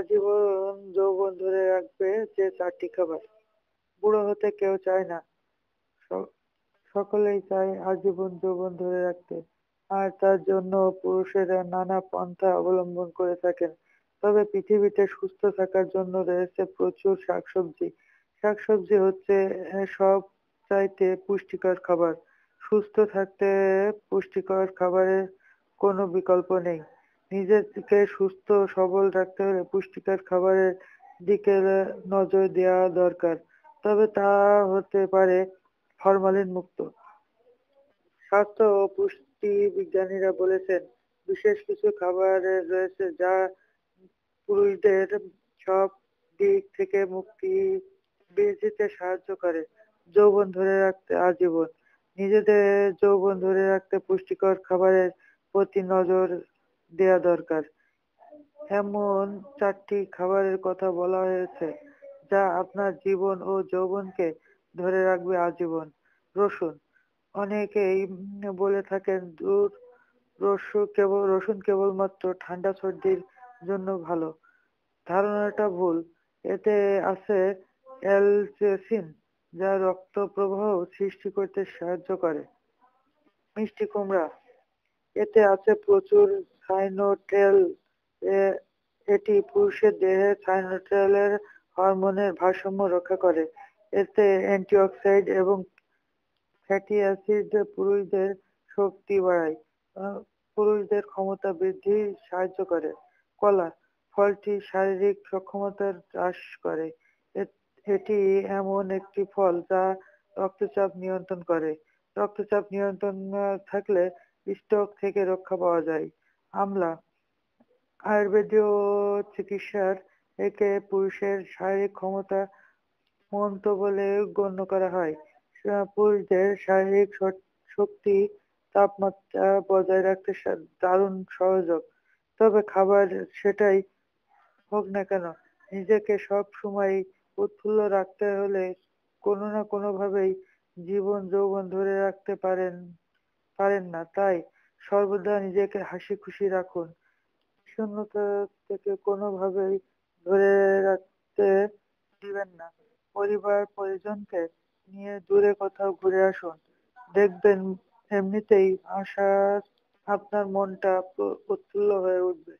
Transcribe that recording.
আজীবন যৌবন ধরে রাখবে যে চারটি খাবার বুড়ো হতে কেউ চায় না সকলেই চায় আজীবন যৌবন ধরে রাখতে আর তার জন্য পুরুষেরা নানা পন্থা অবলম্বন করে থাকেন তবে পৃথিবীতে সুস্থ থাকার জন্য রয়েছে প্রচুর শাকসবজি শাকসবজি হচ্ছে সব চাইতে পুষ্টিকর খাবার সুস্থ থাকতে পুষ্টিকর খাবারের কোনো বিকল্প নেই নিজেকে সুস্থ সবল রাখতে হলে পুষ্টিকর খাবারের দিকে নজর দেওয়া দরকার তবে তা হতে পারে ফরমালিন মুক্ত স্বাস্থ্য ও পুষ্টি বিজ্ঞানীরা বলেছেন বিশেষ কিছু খাবারের রয়েছে যা পুরুষদের সব দিক থেকে মুক্তি বৃদ্ধিতে সাহায্য করে যৌবন ধরে রাখতে আজীবন নিজেদের যৌবন ধরে রাখতে পুষ্টিকর খাবারের প্রতি নজর দেয়া দরকার এমন চারটি খাবারের কথা বলা হয়েছে যা আপনার জীবন ও যৌবনকে ধরে রাখবে আজীবন রসুন অনেকেই বলে থাকেন দুধ রসুন কেবল রসুন কেবলমাত্র ঠান্ডা সর্দির জন্য ভালো ধারণাটা ভুল এতে আছে অ্যালচেসিন যা রক্ত প্রবাহ সৃষ্টি করতে সাহায্য করে মিষ্টি কুমড়া এতে আছে প্রচুর সাইনোট্রেল এটি পুরুষের দেহে সাইনোট্রেলের হরমোনের ভারসাম্য রক্ষা করে এতে অ্যান্টিঅক্সাইড এবং ফ্যাটি অ্যাসিড পুরুষদের শক্তি বাড়ায় পুরুষদের ক্ষমতা বৃদ্ধি সাহায্য করে কলা ফলটি শারীরিক সক্ষমতার হ্রাস করে এটি এমন একটি ফল যা রক্তচাপ নিয়ন্ত্রণ করে রক্তচাপ নিয়ন্ত্রণ থাকলে স্টক থেকে রক্ষা পাওয়া যায় আমলা আয়ুর্বেদীয় চিকিৎসার একে পুরুষের শারীরিক ক্ষমতা মন্ত বলে গণ্য করা হয় পুরুষদের শারীরিক শক্তি তাপমাত্রা বজায় রাখতে দারুণ সহযোগ তবে খাবার সেটাই হোক না কেন নিজেকে সব সময় উৎফুল্ল রাখতে হলে কোনো না কোনোভাবেই জীবন যৌবন ধরে রাখতে পারেন পারেন না তাই সর্বদা নিজেকে হাসি খুশি রাখুন শূন্যতা থেকে কোনোভাবেই ধরে রাখতে দিবেন না পরিবার পরিজনকে নিয়ে দূরে কোথাও ঘুরে আসুন দেখবেন এমনিতেই আশা আপনার মনটা উৎফুল্ল হয়ে উঠবে